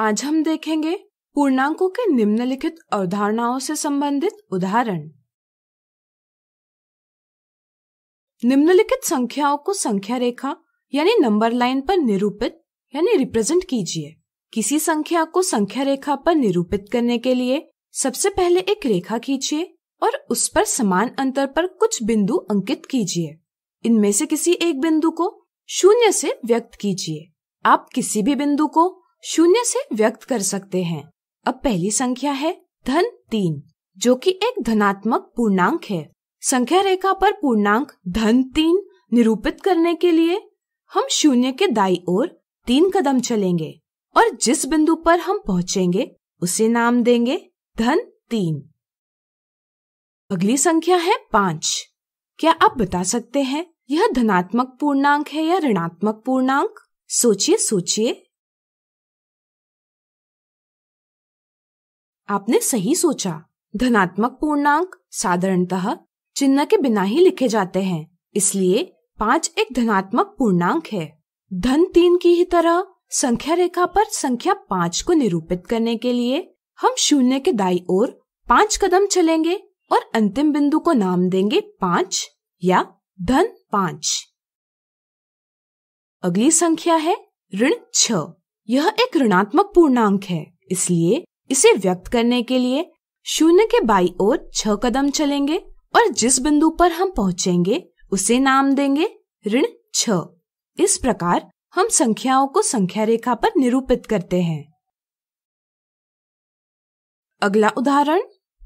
आज हम देखेंगे पूर्णांकों के निम्नलिखित अवधारणाओं से संबंधित उदाहरण निम्नलिखित संख्याओं को संख्या रेखा यानी नंबर लाइन पर निरूपित यानी रिप्रेजेंट कीजिए किसी संख्या को संख्या रेखा पर निरूपित करने के लिए सबसे पहले एक रेखा खींचिए और उस पर समान अंतर पर कुछ बिंदु अंकित कीजिए इनमें से किसी एक बिंदु को शून्य से व्यक्त कीजिए आप किसी भी बिंदु को शून्य से व्यक्त कर सकते हैं अब पहली संख्या है धन तीन जो कि एक धनात्मक पूर्णांक है संख्या रेखा पर पूर्णांक धन तीन निरूपित करने के लिए हम शून्य के दाई ओर तीन कदम चलेंगे और जिस बिंदु पर हम पहुंचेंगे उसे नाम देंगे धन तीन अगली संख्या है पांच क्या आप बता सकते हैं यह धनात्मक पूर्णांक है या ऋणात्मक पूर्णांक सोचिए सोचिए आपने सही सोचा धनात्मक पूर्णांक साधारणतः चिन्ह के बिना ही लिखे जाते हैं इसलिए पाँच एक धनात्मक पूर्णांक है धन तीन की ही तरह संख्या रेखा पर संख्या पाँच को निरूपित करने के लिए हम शून्य के दाई ओर पाँच कदम चलेंगे और अंतिम बिंदु को नाम देंगे पाँच या धन पाँच अगली संख्या है ऋण छ यह एक ऋणात्मक पूर्णांक है इसलिए इसे व्यक्त करने के लिए शून्य के बाई ओर छह कदम चलेंगे और जिस बिंदु पर हम पहुंचेंगे उसे नाम देंगे ऋण छ इस प्रकार हम संख्याओं को संख्या रेखा पर निरूपित करते हैं अगला उदाहरण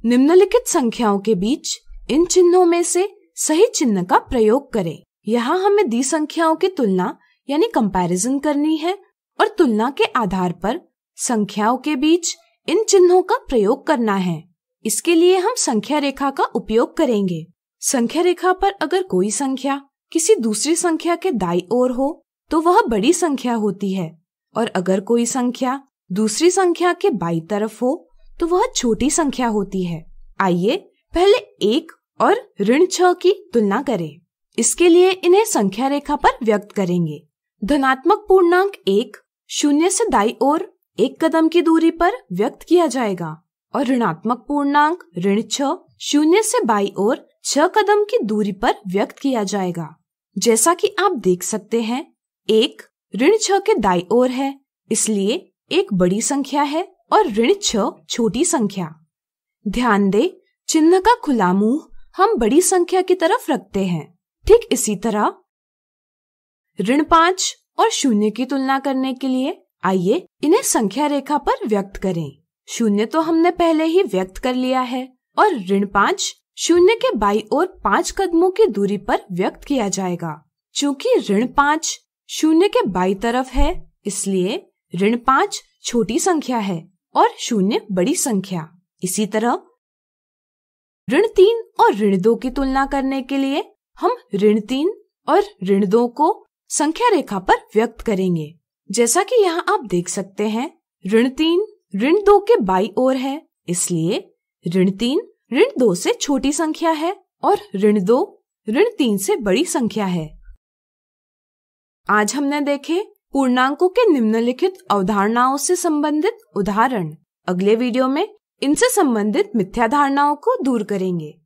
निम्नलिखित संख्याओं के बीच इन चिन्हों में से सही चिन्ह का प्रयोग करें यहाँ हमें दी संख्याओं की तुलना यानी कंपैरिजन करनी है और तुलना के आधार पर संख्याओं के बीच इन चिन्हों का प्रयोग करना है इसके लिए हम संख्या रेखा का उपयोग करेंगे संख्या रेखा पर अगर कोई संख्या किसी दूसरी संख्या के दाई ओर हो तो वह बड़ी संख्या होती है और अगर कोई संख्या दूसरी संख्या के बाई तरफ हो तो वह छोटी संख्या होती है आइए पहले एक और ऋण छह की तुलना करें इसके लिए इन्हें संख्या रेखा पर व्यक्त करेंगे धनात्मक पूर्णांक एक शून्य से दाई ओर एक कदम की दूरी पर व्यक्त किया जाएगा और ऋणात्मक पूर्णांक ऋण छून्य शून्य से बाई और छह कदम की दूरी पर व्यक्त किया जाएगा जैसा कि आप देख सकते हैं एक ऋण छ के दाई ओर है इसलिए एक बड़ी संख्या है और ऋण छोटी संख्या ध्यान दे चिन्ह का खुला मुंह हम बड़ी संख्या की तरफ रखते हैं ठीक इसी तरह ऋण पांच और शून्य की तुलना करने के लिए आइए इन्हें संख्या रेखा पर व्यक्त करें शून्य तो हमने पहले ही व्यक्त कर लिया है और ऋण पाँच शून्य के बाई और पाँच कदमों की दूरी पर व्यक्त किया जाएगा चूँकि ऋण पाँच शून्य के बाई तरफ है इसलिए ऋण पाँच छोटी संख्या है और शून्य बड़ी संख्या इसी तरह ऋण तीन और ऋण दो की तुलना करने के लिए हम ऋण तीन और ऋण दो को संख्या रेखा पर व्यक्त करेंगे जैसा कि यहाँ आप देख सकते हैं ऋण तीन ऋण दो के बाई ओर है इसलिए ऋण तीन ऋण दो से छोटी संख्या है और ऋण दो ऋण तीन से बड़ी संख्या है आज हमने देखे पूर्णांकों के निम्नलिखित अवधारणाओं से संबंधित उदाहरण अगले वीडियो में इनसे संबंधित मिथ्या धारणाओं को दूर करेंगे